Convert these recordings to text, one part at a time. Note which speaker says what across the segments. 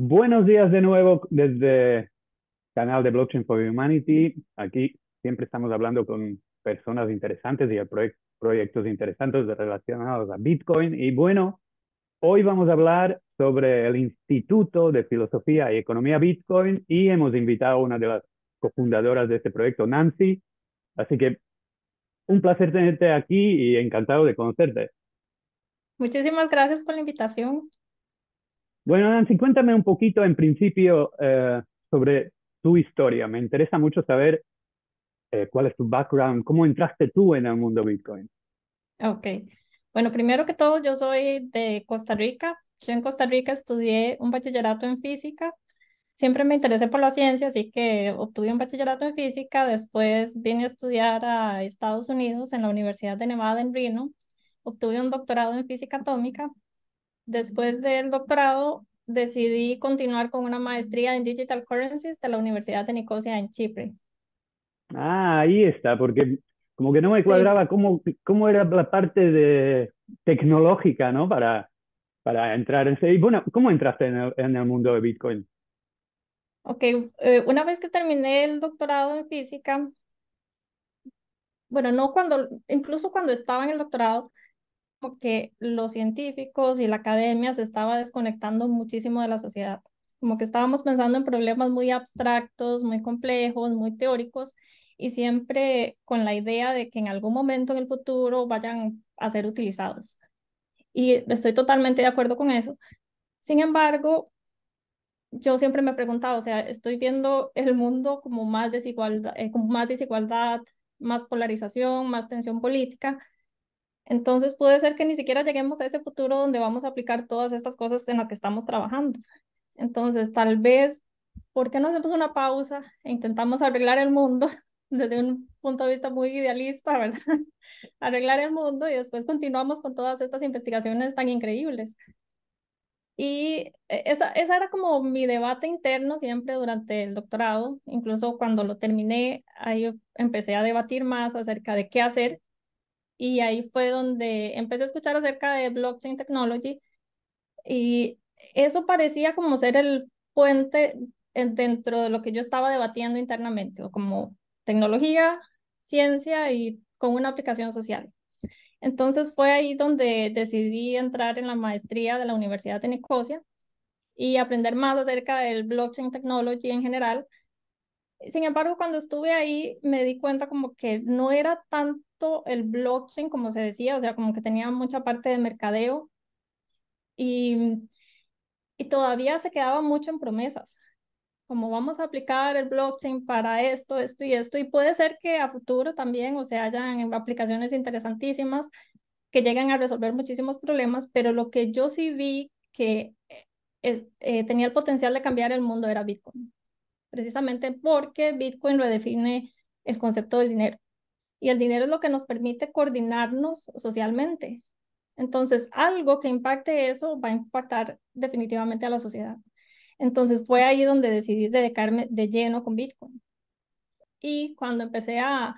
Speaker 1: Buenos días de nuevo desde el canal de Blockchain for Humanity. Aquí siempre estamos hablando con personas interesantes y proyectos interesantes relacionados a Bitcoin. Y bueno, hoy vamos a hablar sobre el Instituto de Filosofía y Economía Bitcoin y hemos invitado a una de las cofundadoras de este proyecto, Nancy. Así que un placer tenerte aquí y encantado de conocerte.
Speaker 2: Muchísimas gracias por la invitación.
Speaker 1: Bueno, Nancy, cuéntame un poquito en principio eh, sobre tu historia. Me interesa mucho saber eh, cuál es tu background, cómo entraste tú en el mundo Bitcoin.
Speaker 2: Ok. Bueno, primero que todo, yo soy de Costa Rica. Yo en Costa Rica estudié un bachillerato en física. Siempre me interesé por la ciencia, así que obtuve un bachillerato en física. Después vine a estudiar a Estados Unidos en la Universidad de Nevada en Reno. Obtuve un doctorado en física atómica después del doctorado decidí continuar con una maestría en Digital Currencies de la Universidad de Nicosia en Chipre.
Speaker 1: Ah, ahí está, porque como que no me cuadraba cómo, era la parte de tecnológica, ¿no? Para, para entrar en ese... bueno, ¿cómo entraste en el, mundo de Bitcoin?
Speaker 2: Ok, eh, una vez que terminé el doctorado en física, bueno, no cuando, incluso cuando estaba en el doctorado, que los científicos y la academia se estaba desconectando muchísimo de la sociedad, como que estábamos pensando en problemas muy abstractos, muy complejos, muy teóricos y siempre con la idea de que en algún momento en el futuro vayan a ser utilizados. Y estoy totalmente de acuerdo con eso. Sin embargo, yo siempre me he preguntado, o sea, estoy viendo el mundo como más desigualdad, eh, más desigualdad, más polarización, más tensión política, entonces puede ser que ni siquiera lleguemos a ese futuro donde vamos a aplicar todas estas cosas en las que estamos trabajando. Entonces, tal vez, ¿por qué no hacemos una pausa e intentamos arreglar el mundo desde un punto de vista muy idealista, ¿verdad? Arreglar el mundo y después continuamos con todas estas investigaciones tan increíbles. Y e, esa, esa era como mi debate interno siempre durante el doctorado, incluso cuando lo terminé, ahí empecé a debatir más acerca de qué hacer y ahí fue donde empecé a escuchar acerca de blockchain technology y eso parecía como ser el puente dentro de lo que yo estaba debatiendo internamente, como tecnología, ciencia y con una aplicación social. Entonces fue ahí donde decidí entrar en la maestría de la Universidad de Nicosia y aprender más acerca del blockchain technology en general sin embargo, cuando estuve ahí me di cuenta como que no era tanto el blockchain como se decía, o sea, como que tenía mucha parte de mercadeo y, y todavía se quedaba mucho en promesas, como vamos a aplicar el blockchain para esto, esto y esto, y puede ser que a futuro también, o sea, hayan aplicaciones interesantísimas que lleguen a resolver muchísimos problemas, pero lo que yo sí vi que eh, es, eh, tenía el potencial de cambiar el mundo era Bitcoin precisamente porque Bitcoin redefine el concepto del dinero. Y el dinero es lo que nos permite coordinarnos socialmente. Entonces, algo que impacte eso va a impactar definitivamente a la sociedad. Entonces, fue ahí donde decidí dedicarme de lleno con Bitcoin. Y cuando empecé a,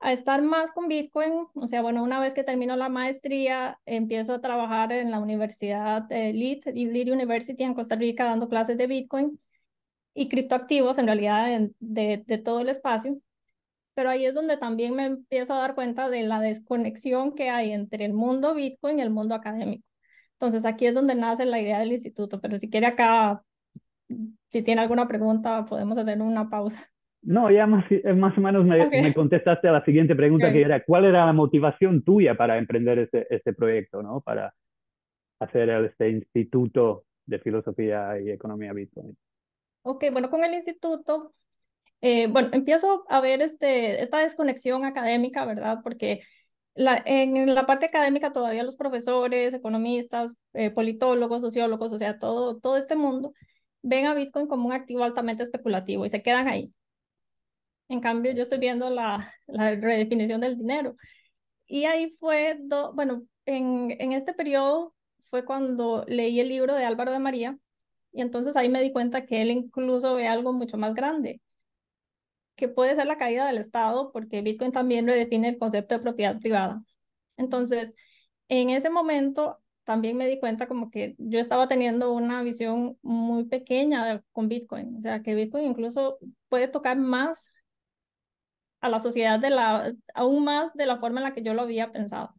Speaker 2: estar más con Bitcoin, o sea, bueno, una vez que termino la maestría, empiezo a trabajar en la universidad de eh, Leeds University en Costa Rica dando clases de Bitcoin y criptoactivos en realidad de, todo el espacio. Pero ahí es donde también me empiezo a dar cuenta de la desconexión que hay entre el mundo Bitcoin y el mundo académico. Entonces aquí es donde nace la idea del instituto, pero si quiere acá, si tiene alguna pregunta, podemos hacer una pausa.
Speaker 1: No, ya más, más o menos me, contestaste a la siguiente pregunta que era, ¿cuál era la motivación tuya para emprender este, este proyecto, ¿no? para hacer este instituto de filosofía y economía Bitcoin?
Speaker 2: Ok, bueno, con el instituto, eh, bueno, empiezo a ver este, esta desconexión académica, ¿verdad? Porque la, en la parte académica todavía los profesores, economistas, eh, politólogos, sociólogos, o sea, todo, todo este mundo, ven a Bitcoin como un activo altamente especulativo y se quedan ahí. En cambio, yo estoy viendo la, la redefinición del dinero. Y ahí fue, bueno, en, en este periodo fue cuando leí el libro de Álvaro de María, y entonces ahí me di cuenta que él incluso ve algo mucho más grande, que puede ser la caída del Estado, porque Bitcoin también define el concepto de propiedad privada. Entonces, en ese momento también me di cuenta como que yo estaba teniendo una visión muy pequeña de, con Bitcoin, o sea, que Bitcoin incluso puede tocar más a la sociedad de la, aún más de la forma en la que yo lo había pensado.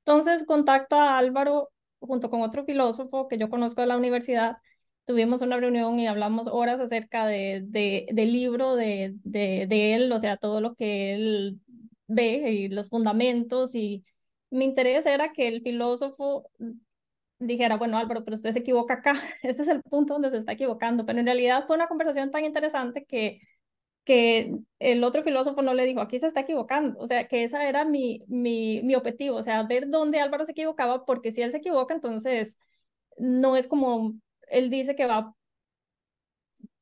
Speaker 2: Entonces contacto a Álvaro junto con otro filósofo que yo conozco de la universidad tuvimos una reunión y hablamos horas acerca de, de del libro de, de, de, él, o sea, todo lo que él ve y los fundamentos. Y mi interés era que el filósofo dijera, bueno, Álvaro, pero usted se equivoca acá, este es el punto donde se está equivocando. Pero en realidad fue una conversación tan interesante que que el otro filósofo no le dijo, aquí se está equivocando, o sea, que esa era mi, mi, mi objetivo, o sea, ver dónde Álvaro se equivocaba, porque si él se equivoca, entonces no es como él dice que va,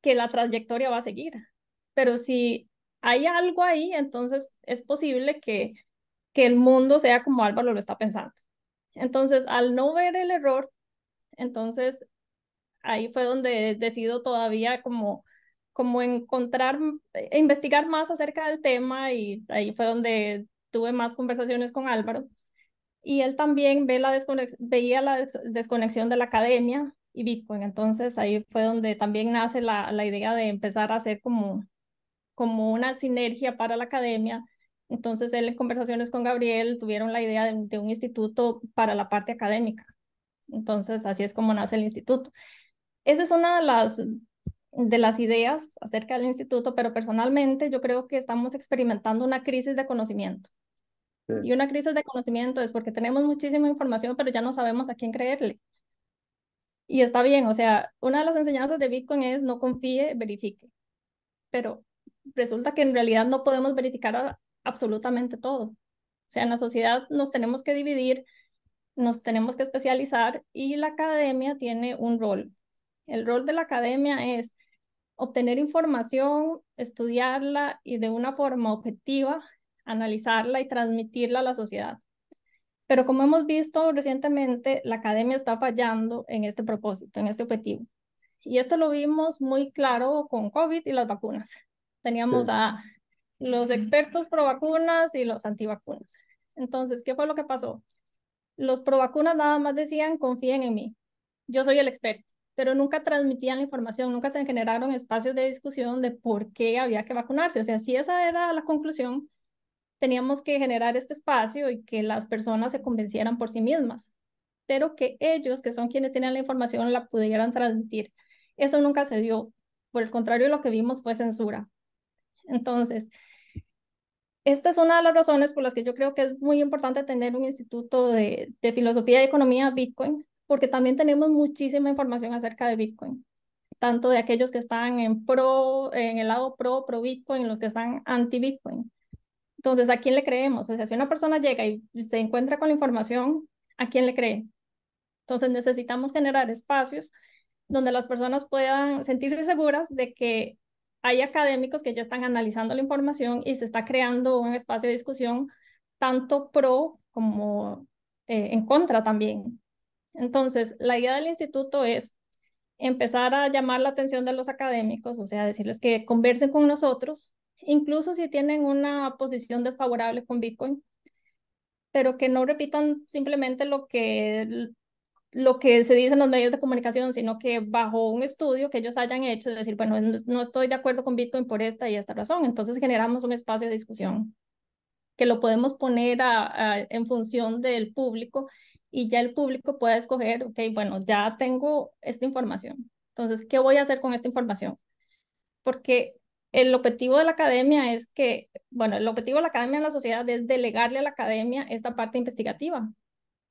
Speaker 2: que la trayectoria va a seguir. Pero si hay algo ahí, entonces es posible que, que el mundo sea como Álvaro lo está pensando. Entonces, al no ver el error, entonces ahí fue donde decido todavía como como encontrar, e investigar más acerca del tema y ahí fue donde tuve más conversaciones con Álvaro. Y él también ve la veía la desconexión de la academia, y Bitcoin. Entonces ahí fue donde también nace la, idea de empezar a hacer como, como una sinergia para la academia. Entonces él en conversaciones con Gabriel tuvieron la idea de, un instituto para la parte académica. Entonces así es como nace el instituto. Esa es una de las, de las ideas acerca del instituto, pero personalmente yo creo que estamos experimentando una crisis de conocimiento. Y una crisis de conocimiento es porque tenemos muchísima información, pero ya no sabemos a quién creerle. Y está bien, o sea, una de las enseñanzas de Bitcoin es no confíe, verifique. Pero resulta que en realidad no podemos verificar absolutamente todo. O sea, en la sociedad nos tenemos que dividir, nos tenemos que especializar y la academia tiene un rol. El rol de la academia es obtener información, estudiarla y de una forma objetiva analizarla y transmitirla a la sociedad. Pero como hemos visto recientemente, la academia está fallando en este propósito, en este objetivo. Y esto lo vimos muy claro con COVID y las vacunas. Teníamos a los expertos pro vacunas y los antivacunas. Entonces, ¿qué fue lo que pasó? Los pro vacunas nada más decían, confíen en mí, yo soy el experto, pero nunca transmitían la información, nunca se generaron espacios de discusión de por qué había que vacunarse. O sea, si esa era la conclusión, teníamos que generar este espacio y que las personas se convencieran por sí mismas, pero que ellos, que son quienes tienen la información, la pudieran transmitir. Eso nunca se dio. Por el contrario, lo que vimos fue censura. Entonces, esta es una de las razones por las que yo creo que es muy importante tener un instituto de, filosofía y economía Bitcoin, porque también tenemos muchísima información acerca de Bitcoin, tanto de aquellos que están en pro, en el lado pro, pro Bitcoin, los que están anti Bitcoin. Entonces, ¿a quién le creemos? O sea, si una persona llega y se encuentra con la información, ¿a quién le cree? Entonces, necesitamos generar espacios donde las personas puedan sentirse seguras de que hay académicos que ya están analizando la información y se está creando un espacio de discusión tanto pro como eh, en contra también. Entonces, la idea del instituto es empezar a llamar la atención de los académicos, o sea, decirles que conversen con nosotros incluso si tienen una posición desfavorable con Bitcoin, pero que no repitan simplemente lo que, lo que se dice en los medios de comunicación, sino que bajo un estudio que ellos hayan hecho, decir, bueno, no estoy de acuerdo con Bitcoin por esta y esta razón, entonces generamos un espacio de discusión que lo podemos poner en función del público y ya el público puede escoger, ok, bueno, ya tengo esta información, entonces, ¿qué voy a hacer con esta información? Porque el objetivo de la academia es que, bueno, el objetivo de la academia en la sociedad es delegarle a la academia esta parte investigativa,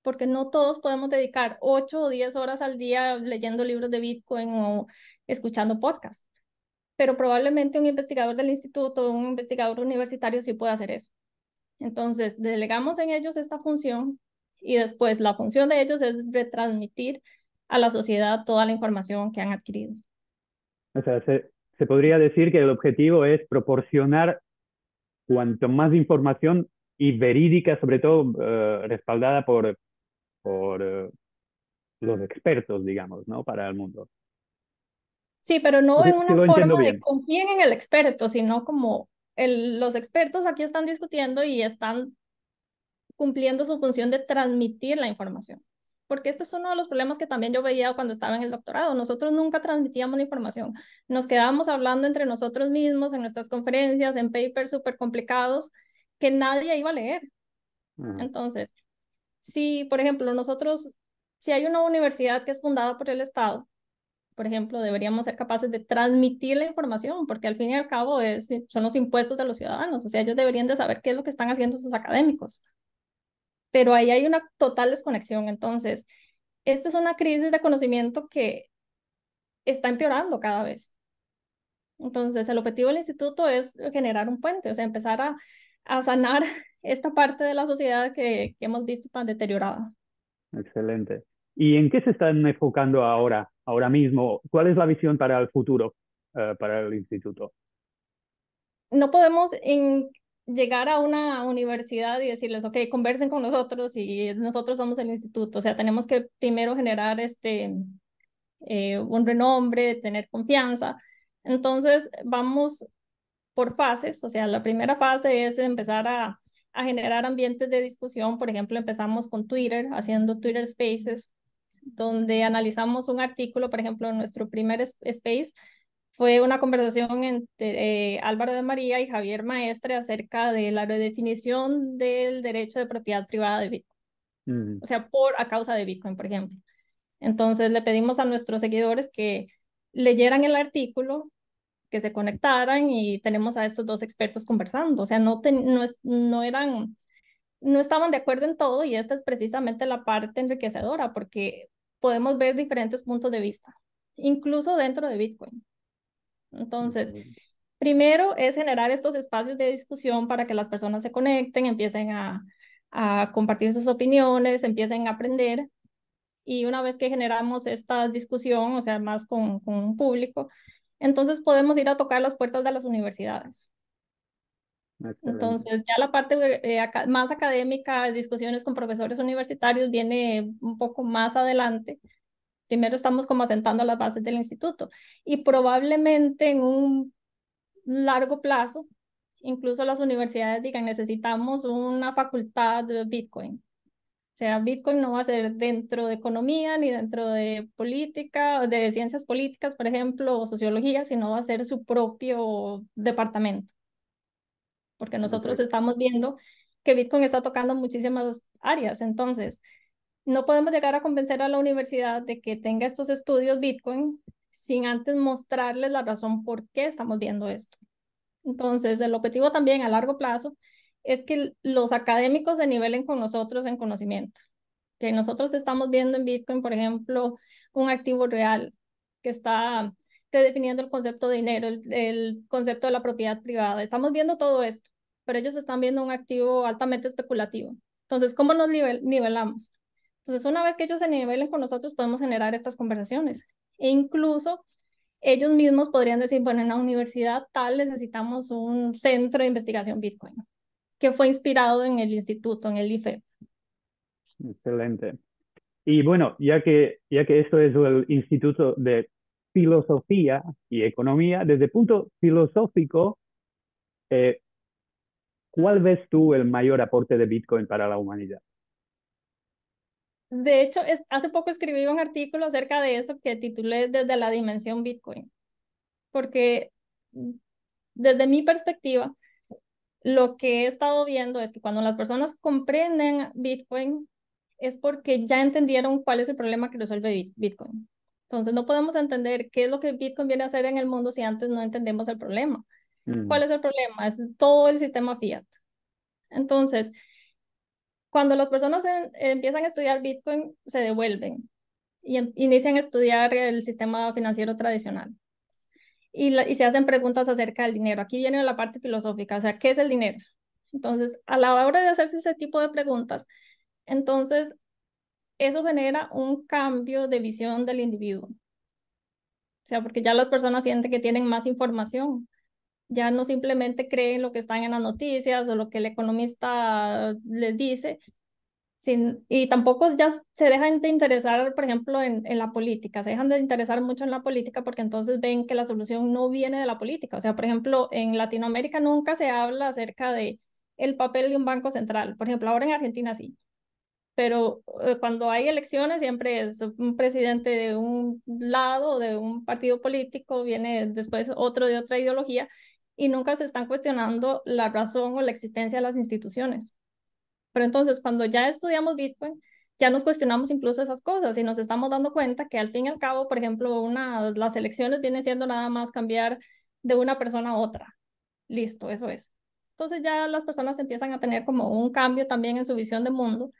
Speaker 2: porque no todos podemos dedicar 8 o 10 horas al día leyendo libros de Bitcoin o escuchando podcasts, pero probablemente un investigador del instituto un investigador universitario sí puede hacer eso. Entonces, delegamos en ellos esta función y después la función de ellos es retransmitir a la sociedad toda la información que han adquirido.
Speaker 1: O sea, se podría decir que el objetivo es proporcionar cuanto más información y verídica, sobre todo eh, respaldada por, por eh, los expertos, digamos, ¿no? Para el mundo.
Speaker 2: Sí, pero no en una forma de confíen en el experto, sino como el, los expertos aquí están discutiendo y están cumpliendo su función de transmitir la información porque este es uno de los problemas que también yo veía cuando estaba en el doctorado. Nosotros nunca transmitíamos la información, nos quedábamos hablando entre nosotros mismos en nuestras conferencias, en papers súper complicados que nadie iba a leer. Entonces, si, por ejemplo, nosotros, si hay una universidad que es fundada por el Estado, por ejemplo, deberíamos ser capaces de transmitir la información, porque al fin y al cabo es, son los impuestos de los ciudadanos, o sea, ellos deberían de saber qué es lo que están haciendo sus académicos pero ahí hay una total desconexión. Entonces, esta es una crisis de conocimiento que está empeorando cada vez. Entonces, el objetivo del instituto es generar un puente, o sea, empezar a, sanar esta parte de la sociedad que, hemos visto tan deteriorada.
Speaker 1: Excelente. ¿Y en qué se están enfocando ahora, ahora mismo? ¿Cuál es la visión para el futuro, eh, para el instituto?
Speaker 2: No podemos llegar a una universidad y decirles, ok, conversen con nosotros y nosotros somos el instituto. O sea, tenemos que primero generar este, eh, un renombre, tener confianza. Entonces, vamos por fases. O sea, la primera fase es empezar a, a generar ambientes de discusión. Por ejemplo, empezamos con Twitter, haciendo Twitter Spaces, donde analizamos un artículo, por ejemplo, en nuestro primer space, fue una conversación entre eh, Álvaro de María y Javier Maestre acerca de la redefinición del derecho de propiedad privada de Bitcoin. O sea, por a causa de Bitcoin, por ejemplo. Entonces le pedimos a nuestros seguidores que leyeran el artículo, que se conectaran y tenemos a estos dos expertos conversando. O sea, no, no eran, no estaban de acuerdo en todo y esta es precisamente la parte enriquecedora porque podemos ver diferentes puntos de vista, incluso dentro de Bitcoin. Entonces, primero es generar estos espacios de discusión para que las personas se conecten, empiecen a, compartir sus opiniones, empiecen a aprender. Y una vez que generamos esta discusión, o sea, más con, un público, entonces podemos ir a tocar las puertas de las universidades. Entonces, ya la parte eh, más académica, discusiones con profesores universitarios, viene un poco más adelante, primero estamos como asentando las bases del instituto y probablemente en un largo plazo, incluso las universidades digan, necesitamos una facultad de Bitcoin. O sea, Bitcoin no va a ser dentro de economía ni dentro de política, de ciencias políticas, por ejemplo, o sociología, sino va a ser su propio departamento. Porque nosotros estamos viendo que Bitcoin está tocando muchísimas áreas. Entonces, no podemos llegar a convencer a la universidad de que tenga estos estudios Bitcoin sin antes mostrarles la razón por qué estamos viendo esto. Entonces, el objetivo también a largo plazo es que los académicos se nivelen con nosotros en conocimiento. Que nosotros estamos viendo en Bitcoin, por ejemplo, un activo real que está redefiniendo el concepto de dinero, el, concepto de la propiedad privada. Estamos viendo todo esto, pero ellos están viendo un activo altamente especulativo. Entonces, ¿cómo nos nivelamos? Entonces, una vez que ellos se nivelen con nosotros, podemos generar estas conversaciones. E incluso ellos mismos podrían decir, bueno, en la universidad tal necesitamos un centro de investigación Bitcoin, que fue inspirado en el instituto, en el IFE.
Speaker 1: Excelente. Y bueno, ya que, ya que esto es el Instituto de Filosofía y Economía, desde el punto filosófico, eh, ¿cuál ves tú el mayor aporte de Bitcoin para la humanidad?
Speaker 2: de hecho, hace poco escribí un artículo acerca de eso que titulé Desde la dimensión Bitcoin, porque mm, desde mi perspectiva, lo que he estado viendo es que cuando las personas comprenden Bitcoin es porque ya entendieron cuál es el problema que resuelve Bitcoin. Entonces no podemos entender qué es lo que Bitcoin viene a hacer en el mundo si antes no entendemos el problema. ¿Cuál es el problema? Es todo el sistema fiat. Entonces, cuando las personas empiezan a estudiar Bitcoin, se devuelven y em, inician a estudiar el sistema financiero tradicional. Y, y se hacen preguntas acerca del dinero. Aquí viene la parte filosófica, o sea, ¿qué es el dinero? Entonces, a la hora de hacerse ese tipo de preguntas, entonces eso genera un cambio de visión del individuo. O sea, porque ya las personas sienten que tienen más información ya no simplemente creen lo que están en las noticias o lo que el economista les dice, sin, y tampoco ya se dejan de interesar, por ejemplo, en, la política, se dejan de interesar mucho en la política porque entonces ven que la solución no viene de la política. O sea, por ejemplo, en Latinoamérica nunca se habla acerca de el papel de un banco central. Por ejemplo, ahora en Argentina sí, pero eh, cuando hay elecciones siempre es un presidente de un lado, de un partido político, viene después otro de otra ideología y nunca se están cuestionando la razón o la existencia de las instituciones. Pero entonces, cuando ya estudiamos Bitcoin, ya nos cuestionamos incluso esas cosas y nos estamos dando cuenta que al fin y al cabo, por ejemplo, una, las elecciones vienen siendo nada más cambiar de una persona a otra. Listo, eso es. Entonces ya las personas empiezan a tener como un cambio también en su visión de mundo,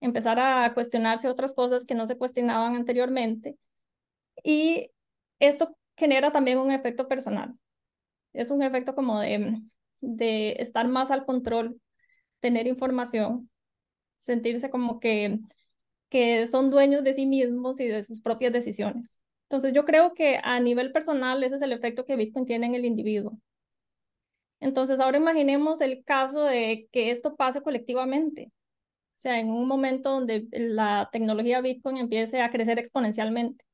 Speaker 2: empezar a cuestionarse otras cosas que no se cuestionaban anteriormente. Y esto genera también un efecto personal es un efecto como de, de estar más al control, tener información, sentirse como que, que son dueños de sí mismos y de sus propias decisiones. Entonces yo creo que a nivel personal ese es el efecto que Bitcoin tiene en el individuo. Entonces ahora imaginemos el caso de que esto pase colectivamente. O sea, en un momento donde la tecnología Bitcoin empiece a crecer exponencialmente.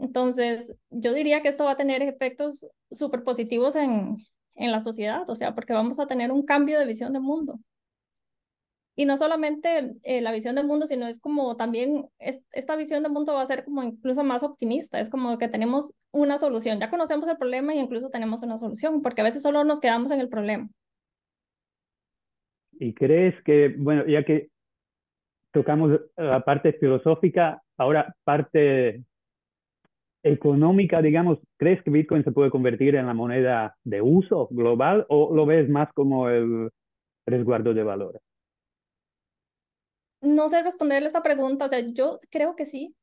Speaker 2: Entonces, yo diría que esto va a tener efectos súper positivos en, en la sociedad, o sea, porque vamos a tener un cambio de visión del mundo. Y no solamente eh, la visión del mundo, sino es como también esta visión del mundo va a ser como incluso más optimista, es como que tenemos una solución, ya conocemos el problema y incluso tenemos una solución, porque a veces solo nos quedamos en el problema.
Speaker 1: ¿Y crees que, bueno, ya que tocamos la parte filosófica, ahora parte económica, digamos, ¿crees que Bitcoin se puede convertir en la moneda de uso global o lo ves más como el resguardo de valores?
Speaker 2: No sé responderle esa pregunta, o sea, yo creo que sí,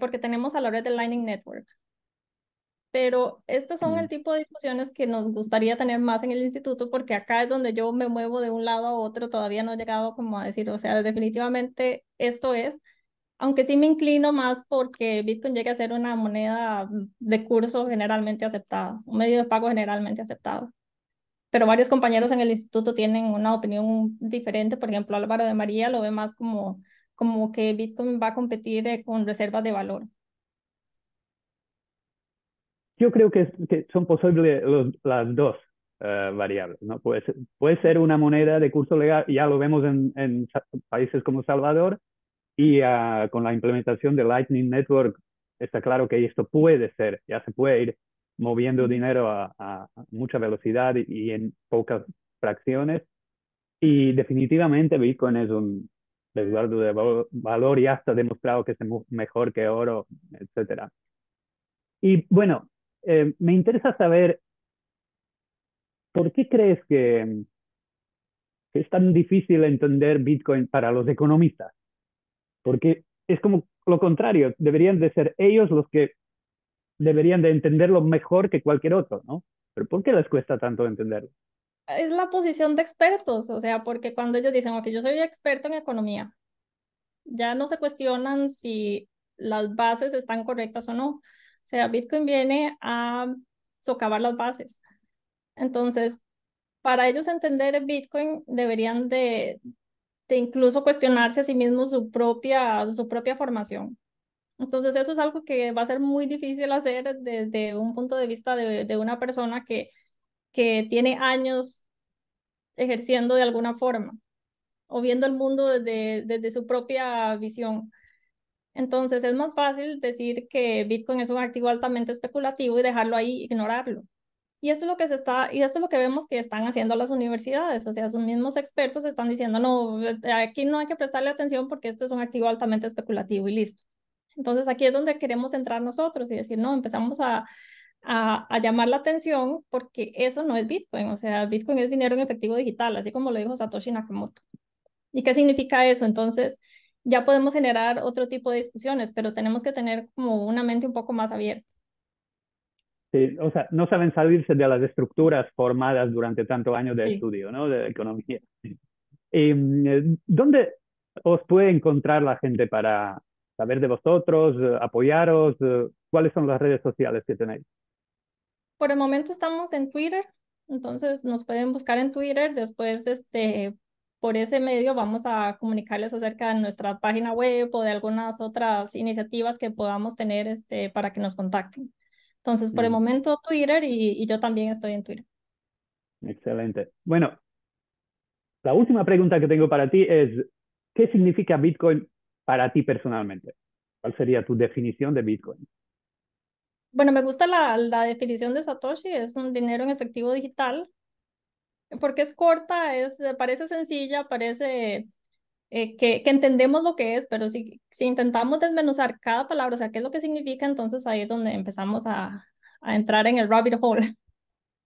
Speaker 2: porque tenemos a la red del Lightning Network. Pero estas son el mm. tipo de discusiones que nos gustaría tener más en el instituto, porque acá es donde yo me muevo de un lado a otro, todavía no he llegado como a decir, o sea, definitivamente esto es, aunque sí me inclino más porque Bitcoin llegue a ser una moneda de curso generalmente aceptada, un medio de pago generalmente aceptado. Pero varios compañeros en el instituto tienen una opinión diferente. Por ejemplo, Álvaro de María lo ve más como, como que Bitcoin va a competir eh, con reservas de valor.
Speaker 1: Yo creo que, son posibles las dos eh, variables. ¿no? Puede, ser, una moneda de curso legal, ya lo vemos en, en países como Salvador, y ah, con la implementación de Lightning Network, está claro que esto puede ser, ya se puede ir moviendo dinero a, mucha velocidad y en pocas fracciones. Y definitivamente Bitcoin es un resguardo de valor y hasta demostrado que es mejor que oro, etc. Y bueno, eh, me interesa saber, ¿por qué crees que es tan difícil entender Bitcoin para los economistas? porque es como lo contrario, deberían de ser ellos los que deberían de entenderlo mejor que cualquier otro, ¿no? Pero ¿por qué les cuesta tanto entenderlo?
Speaker 2: Es la posición de expertos, o sea, porque cuando ellos dicen, ok, yo soy experto en economía, ya no se cuestionan si las bases están correctas o no. O sea, Bitcoin viene a socavar las bases. Entonces, para ellos entender Bitcoin, deberían de, de incluso cuestionarse a sí mismo su propia, su propia formación. Entonces eso es algo que va a ser muy difícil hacer desde un punto de vista de, una persona que, que tiene años ejerciendo de alguna forma o viendo el mundo desde, desde su propia visión. Entonces es más fácil decir que Bitcoin es un activo altamente especulativo y dejarlo ahí, ignorarlo. Y esto es lo que se está, y esto es lo que vemos que están haciendo las universidades, o sea, sus mismos expertos están diciendo, no, eh, eh, aquí no hay que prestarle atención porque esto es un activo altamente especulativo y listo. Entonces aquí es donde queremos entrar nosotros y decir, no, empezamos a, a, a, llamar la atención porque eso no es Bitcoin, o sea, Bitcoin es dinero en efectivo digital, así como lo dijo Satoshi Nakamoto. ¿Y qué significa eso? Entonces ya podemos generar otro tipo de discusiones, pero tenemos que tener como una mente un poco más abierta.
Speaker 1: Sí, o sea, no saben salirse de las estructuras formadas durante tanto años de estudio, ¿no? De economía. ¿Dónde os puede encontrar la gente para saber de vosotros, apoyaros? ¿Cuáles son las redes sociales que tenéis?
Speaker 2: Por el momento estamos en Twitter, entonces nos pueden buscar en Twitter. Después, este, por ese medio vamos a comunicarles acerca de nuestra página web o de algunas otras iniciativas que podamos tener este, para que nos contacten. Entonces, por el mm. momento Twitter y, yo también estoy en Twitter.
Speaker 1: Excelente. Bueno, la última pregunta que tengo para ti es, ¿qué significa Bitcoin para ti personalmente? ¿Cuál sería tu definición de Bitcoin?
Speaker 2: Bueno, me gusta la, la definición de Satoshi, es un dinero en efectivo digital, porque es corta, es, parece sencilla, parece eh, que, entendemos lo que es, pero si, si intentamos desmenuzar cada palabra, o sea, qué es lo que significa, entonces ahí es donde empezamos a, entrar en el rabbit hole.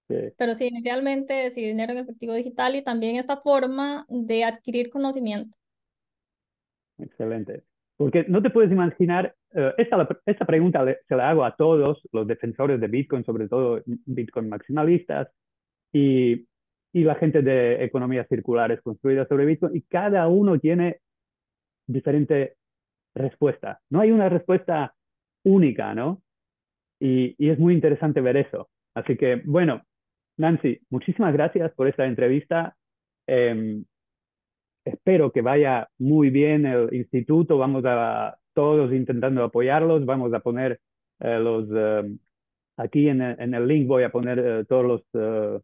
Speaker 2: Pero sí, inicialmente, sí, dinero en efectivo digital y también esta forma de adquirir conocimiento.
Speaker 1: Excelente. Porque no te puedes imaginar, eh, esta, esta pregunta se la hago a todos los defensores de Bitcoin, sobre todo Bitcoin maximalistas, y y la gente de economías circulares construidas construida sobre Bitcoin y cada uno tiene diferente respuesta. No hay una respuesta única, ¿no? Y, y es muy interesante ver eso. Así que, bueno, Nancy, muchísimas gracias por esta entrevista. Em, espero que vaya muy bien el instituto. Vamos a todos intentando apoyarlos. Vamos a poner eh, los... Eh, aquí en, en, el link voy a poner eh, todos los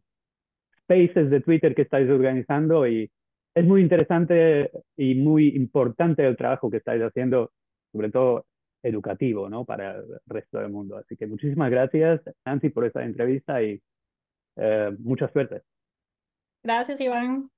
Speaker 1: paces de Twitter que estáis organizando y es muy interesante y muy importante el trabajo que estáis haciendo, sobre todo educativo, ¿no? Para el resto del mundo. Así que muchísimas gracias, Nancy, por esta entrevista y eh, mucha suerte.
Speaker 2: Gracias, Iván.